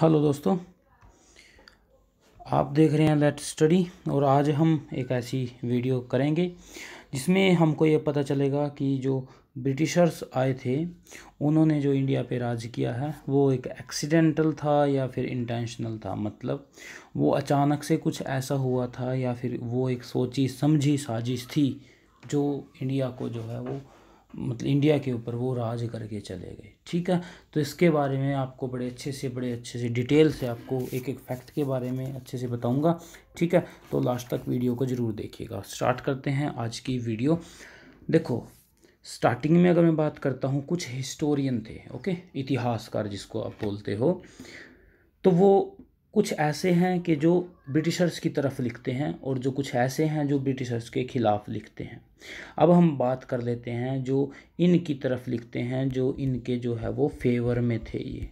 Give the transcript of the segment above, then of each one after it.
hello दोस्तों आप देख रहे हैं लेट स्टडी और आज हम एक ऐसी वीडियो करेंगे जिसमें हमको ये पता चलेगा कि जो ब्रिटिशर्स आए थे उन्होंने जो इंडिया पे राज किया है वो एक एक्सीडेंटल था या फिर इंटेंशनल था मतलब वो अचानक से कुछ ऐसा हुआ था या फिर वो एक सोची समझी साजिश थी जो इंडिया को जो है वो मतलब इंडिया के ऊपर वो राज करके चले गए ठीक है तो इसके बारे में आपको बड़े अच्छे से बड़े अच्छे से डिटेल से आपको एक एक फैक्ट के बारे में अच्छे से बताऊंगा ठीक है तो लास्ट तक वीडियो को ज़रूर देखिएगा स्टार्ट करते हैं आज की वीडियो देखो स्टार्टिंग में अगर मैं बात करता हूँ कुछ हिस्टोरियन थे ओके इतिहासकार जिसको आप बोलते हो तो वो कुछ ऐसे हैं कि जो ब्रिटिशर्स की तरफ लिखते हैं और जो कुछ ऐसे हैं जो ब्रिटिशर्स के ख़िलाफ़ लिखते हैं अब हम बात कर लेते हैं जो इनकी तरफ लिखते हैं जो इनके जो है वो फेवर में थे ये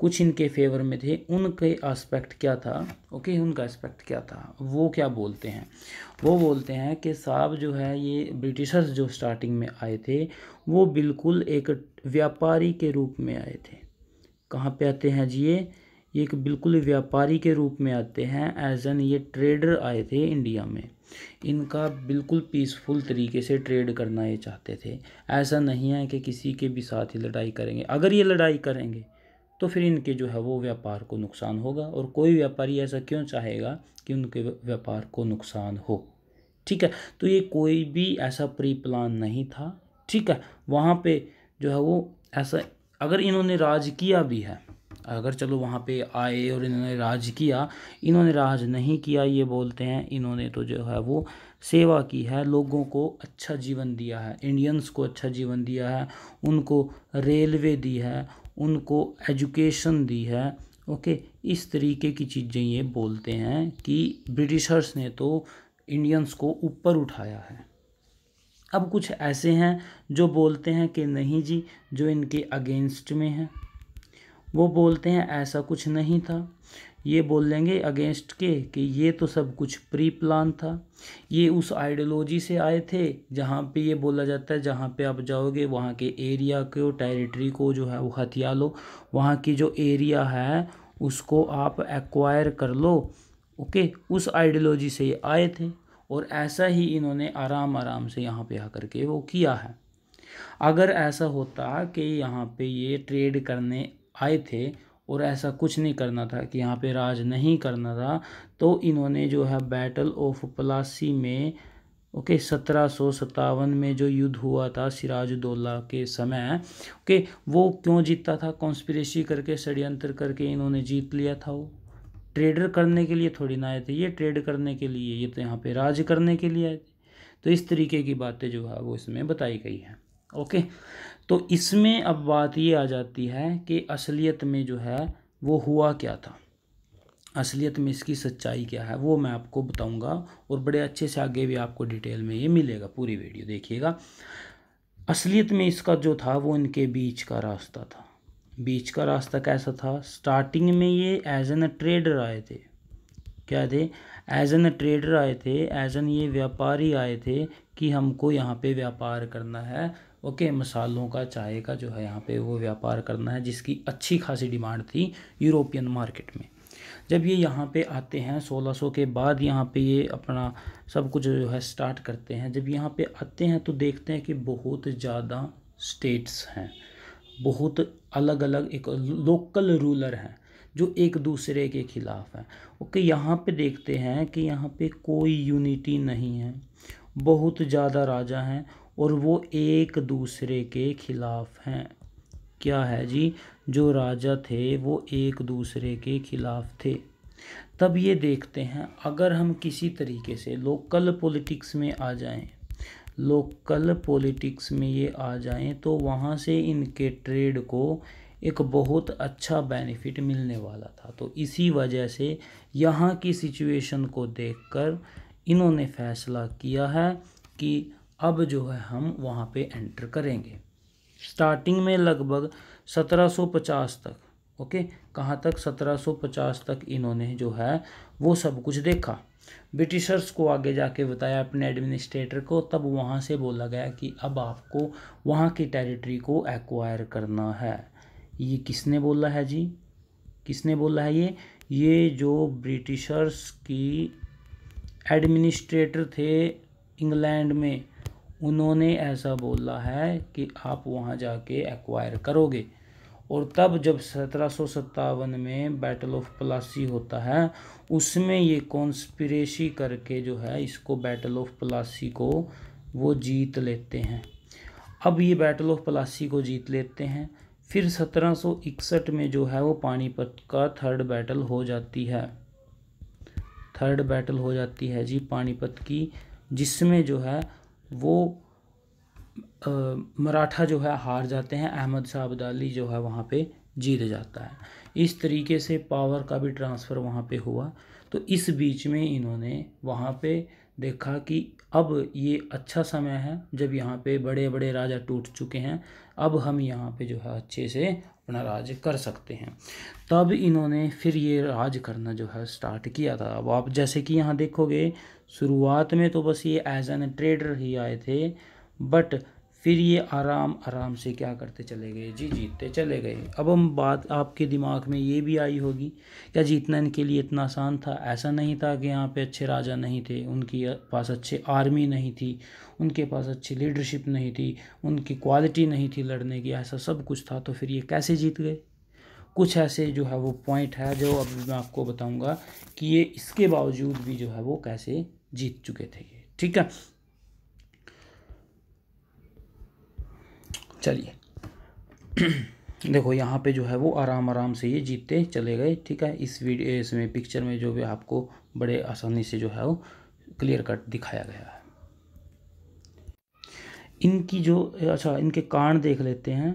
कुछ इनके फेवर में थे उनके एस्पेक्ट क्या था ओके उनका एस्पेक्ट क्या था वो क्या बोलते हैं वो बोलते हैं कि साहब जो है ये ब्रिटिशर्स जो स्टार्टिंग में आए थे वो बिल्कुल एक व्यापारी के रूप में आए थे कहाँ पे आते हैं जी ये ये एक बिल्कुल व्यापारी के रूप में आते हैं एज एन ये ट्रेडर आए थे इंडिया में इनका बिल्कुल पीसफुल तरीके से ट्रेड करना ये चाहते थे ऐसा नहीं है कि किसी के भी साथ ही लड़ाई करेंगे अगर ये लड़ाई करेंगे तो फिर इनके जो है वो व्यापार को नुकसान होगा और कोई व्यापारी ऐसा क्यों चाहेगा कि उनके व्यापार को नुकसान हो ठीक है तो ये कोई भी ऐसा प्री प्लान नहीं था ठीक है वहाँ पे जो है वो ऐसा अगर इन्होंने राज किया भी है अगर चलो वहाँ पे आए और इन्होंने राज किया इन्होंने राज नहीं किया ये बोलते हैं इन्होंने तो जो है वो सेवा की है लोगों को अच्छा जीवन दिया है इंडियंस को अच्छा जीवन दिया है उनको रेलवे दी है उनको एजुकेशन दी है ओके इस तरीके की चीज़ें ये बोलते हैं कि ब्रिटिशर्स ने तो इंडियंस को ऊपर उठाया है अब कुछ ऐसे हैं जो बोलते हैं कि नहीं जी जो इनके अगेंस्ट में हैं वो बोलते हैं ऐसा कुछ नहीं था ये बोल लेंगे अगेंस्ट के कि ये तो सब कुछ प्री प्लान था ये उस आइडियोलॉजी से आए थे जहाँ पे ये बोला जाता है जहाँ पे आप जाओगे वहाँ के एरिया को टेरिटरी को जो है वो हथिया लो वहाँ की जो एरिया है उसको आप एक्वायर कर लो ओके उस आइडियोलॉजी से ये आए थे और ऐसा ही इन्होंने आराम आराम से यहाँ पर आकर के वो किया है अगर ऐसा होता कि यहाँ पे ये ट्रेड करने आए थे और ऐसा कुछ नहीं करना था कि यहाँ पे राज नहीं करना था तो इन्होंने जो है बैटल ऑफ पलासी में ओके सत्रह सौ में जो युद्ध हुआ था सिराजुद्दौला के समय ओके वो क्यों जीतता था कॉन्स्परेसी करके षड्यंत्र करके इन्होंने जीत लिया था वो ट्रेडर करने के लिए थोड़ी ना आए थे ये ट्रेड करने के लिए ये तो यहाँ पे राज करने के लिए आए थे तो इस तरीके की बातें जो है वो इसमें बताई गई हैं ओके तो इसमें अब बात ये आ जाती है कि असलियत में जो है वो हुआ क्या था असलियत में इसकी सच्चाई क्या है वो मैं आपको बताऊंगा और बड़े अच्छे से आगे भी आपको डिटेल में ये मिलेगा पूरी वीडियो देखिएगा असलियत में इसका जो था वो इनके बीच का रास्ता था बीच का रास्ता कैसा था स्टार्टिंग में ये एज एन ट्रेडर आए थे क्या थे एज एन ट्रेडर आए थे एज एन ये व्यापारी आए थे कि हमको यहाँ पे व्यापार करना है ओके मसालों का चाय का जो है यहाँ पे वो व्यापार करना है जिसकी अच्छी खासी डिमांड थी यूरोपियन मार्केट में जब ये यहाँ पे आते हैं 1600 के बाद यहाँ पे ये अपना सब कुछ जो है स्टार्ट करते हैं जब यहाँ पे आते हैं तो देखते हैं कि बहुत ज़्यादा स्टेट्स हैं बहुत अलग अलग एक लोकल रूलर हैं जो एक दूसरे के ख़िलाफ़ हैं ओके यहाँ पे देखते हैं कि यहाँ पे कोई यूनिटी नहीं है बहुत ज़्यादा राजा हैं और वो एक दूसरे के ख़िलाफ़ हैं क्या है जी जो राजा थे वो एक दूसरे के ख़िलाफ़ थे तब ये देखते हैं अगर हम किसी तरीके से लोकल पॉलिटिक्स में आ जाएं लोकल पॉलिटिक्स में ये आ जाएं तो वहाँ से इनके ट्रेड को एक बहुत अच्छा बेनिफिट मिलने वाला था तो इसी वजह से यहाँ की सिचुएशन को देखकर इन्होंने फैसला किया है कि अब जो है हम वहाँ पे एंटर करेंगे स्टार्टिंग में लगभग 1750 तक ओके कहाँ तक 1750 तक इन्होंने जो है वो सब कुछ देखा ब्रिटिशर्स को आगे जाके बताया अपने एडमिनिस्ट्रेटर को तब वहाँ से बोला गया कि अब आपको वहाँ की टेरिटरी को एक्वायर करना है ये किसने बोला है जी किसने बोला है ये ये जो ब्रिटिशर्स की एडमिनिस्ट्रेटर थे इंग्लैंड में उन्होंने ऐसा बोला है कि आप वहाँ जाके एक्वायर करोगे और तब जब सत्रह में बैटल ऑफ पलासी होता है उसमें ये कॉन्स्परेसी करके जो है इसको बैटल ऑफ पलासी को वो जीत लेते हैं अब ये बैटल ऑफ पलासी को जीत लेते हैं फिर 1761 में जो है वो पानीपत का थर्ड बैटल हो जाती है थर्ड बैटल हो जाती है जी पानीपत की जिसमें जो है वो मराठा जो है हार जाते हैं अहमद शाह अब्दाली जो है वहाँ पे जीत जाता है इस तरीके से पावर का भी ट्रांसफ़र वहाँ पे हुआ तो इस बीच में इन्होंने वहाँ पे देखा कि अब ये अच्छा समय है जब यहाँ पे बड़े बड़े राजा टूट चुके हैं अब हम यहाँ पे जो है अच्छे से अपना राज कर सकते हैं तब इन्होंने फिर ये राज करना जो है स्टार्ट किया था अब आप जैसे कि यहाँ देखोगे शुरुआत में तो बस ये एज एन ट्रेडर ही आए थे बट फिर ये आराम आराम से क्या करते चले गए जी जीतते चले गए अब हम बात आपके दिमाग में ये भी आई होगी क्या जीतना इनके लिए इतना आसान था ऐसा नहीं था कि यहाँ पे अच्छे राजा नहीं थे उनके पास अच्छे आर्मी नहीं थी उनके पास अच्छी लीडरशिप नहीं थी उनकी क्वालिटी नहीं थी लड़ने की ऐसा सब कुछ था तो फिर ये कैसे जीत गए कुछ ऐसे जो है वो पॉइंट है जो अब मैं आपको बताऊँगा कि ये इसके बावजूद भी जो है वो कैसे जीत चुके थे ये ठीक है चलिए देखो यहाँ पे जो है वो आराम आराम से ये जीतते चले गए ठीक है इस वीडियो इसमें पिक्चर में जो भी आपको बड़े आसानी से जो है वो क्लियर कट दिखाया गया है इनकी जो अच्छा इनके कारण देख लेते हैं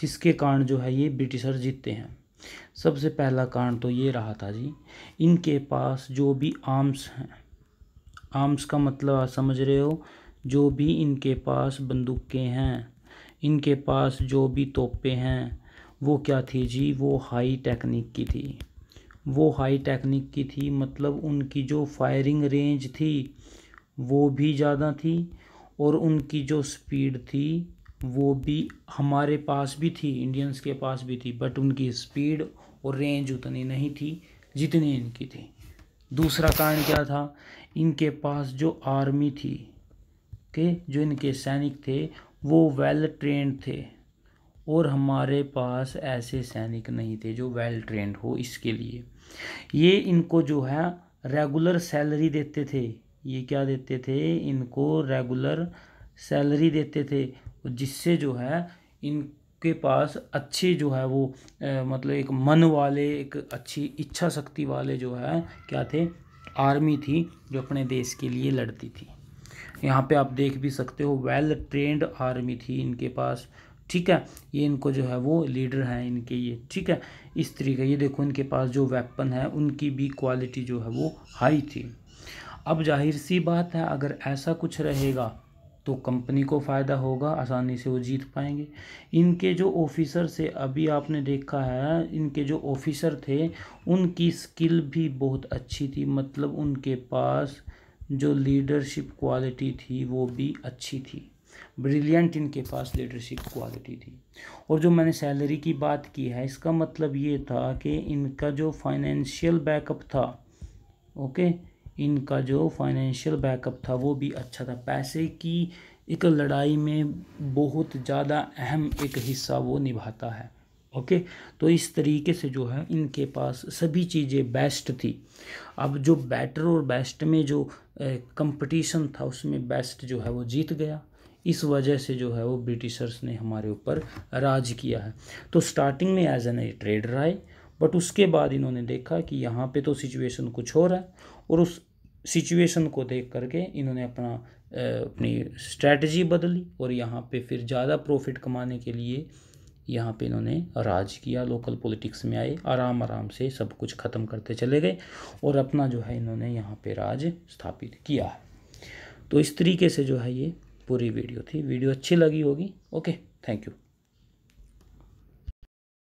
जिसके कारण जो है ये ब्रिटिशर जीतते हैं सबसे पहला कारण तो ये रहा था जी इनके पास जो भी आर्म्स हैं आर्म्स का मतलब समझ रहे हो जो भी इनके पास बंदूकें हैं इनके पास जो भी तोपे हैं वो क्या थी जी वो हाई टेक्निक की थी वो हाई टेक्निक की थी मतलब उनकी जो फायरिंग रेंज थी वो भी ज़्यादा थी और उनकी जो स्पीड थी वो भी हमारे पास भी थी इंडियंस के पास भी थी बट उनकी स्पीड और रेंज उतनी नहीं थी जितनी इनकी थी दूसरा कारण क्या था इनके पास जो आर्मी थी के जो इनके सैनिक थे वो वेल ट्रेंड थे और हमारे पास ऐसे सैनिक नहीं थे जो वेल ट्रेंड हो इसके लिए ये इनको जो है रेगुलर सैलरी देते थे ये क्या देते थे इनको रेगुलर सैलरी देते थे जिससे जो है इनके पास अच्छे जो है वो ए, मतलब एक मन वाले एक अच्छी इच्छा शक्ति वाले जो है क्या थे आर्मी थी जो अपने देश के लिए लड़ती थी यहाँ पे आप देख भी सकते हो वेल ट्रेंड आर्मी थी इनके पास ठीक है ये इनको जो है वो लीडर हैं इनके ये ठीक है इस तरीके ये देखो इनके पास जो वेपन है उनकी भी क्वालिटी जो है वो हाई थी अब जाहिर सी बात है अगर ऐसा कुछ रहेगा तो कंपनी को फ़ायदा होगा आसानी से वो जीत पाएंगे इनके जो ऑफिसर से अभी आपने देखा है इनके जो ऑफिसर थे उनकी स्किल भी बहुत अच्छी थी मतलब उनके पास जो लीडरशिप क्वालिटी थी वो भी अच्छी थी ब्रिलियंट इनके पास लीडरशिप क्वालिटी थी और जो मैंने सैलरी की बात की है इसका मतलब ये था कि इनका जो फाइनेंशियल बैकअप था ओके इनका जो फाइनेंशियल बैकअप था वो भी अच्छा था पैसे की एक लड़ाई में बहुत ज़्यादा अहम एक हिस्सा वो निभाता है ओके तो इस तरीके से जो है इनके पास सभी चीज़ें बेस्ट थी अब जो बेटर और बेस्ट में जो कंपटीशन था उसमें बेस्ट जो है वो जीत गया इस वजह से जो है वो ब्रिटिशर्स ने हमारे ऊपर राज किया है तो स्टार्टिंग में एज एन ए ट्रेडर आए बट उसके बाद इन्होंने देखा कि यहाँ पे तो सिचुएशन कुछ और है और उस सिचुएशन को देख करके इन्होंने अपना अपनी स्ट्रेटजी बदली और यहाँ पे फिर ज़्यादा प्रॉफिट कमाने के लिए यहाँ पे इन्होंने राज किया लोकल पॉलिटिक्स में आए आराम आराम से सब कुछ ख़त्म करते चले गए और अपना जो है इन्होंने यहाँ पे राज स्थापित किया है तो इस तरीके से जो है ये पूरी वीडियो थी वीडियो अच्छी लगी होगी ओके थैंक यू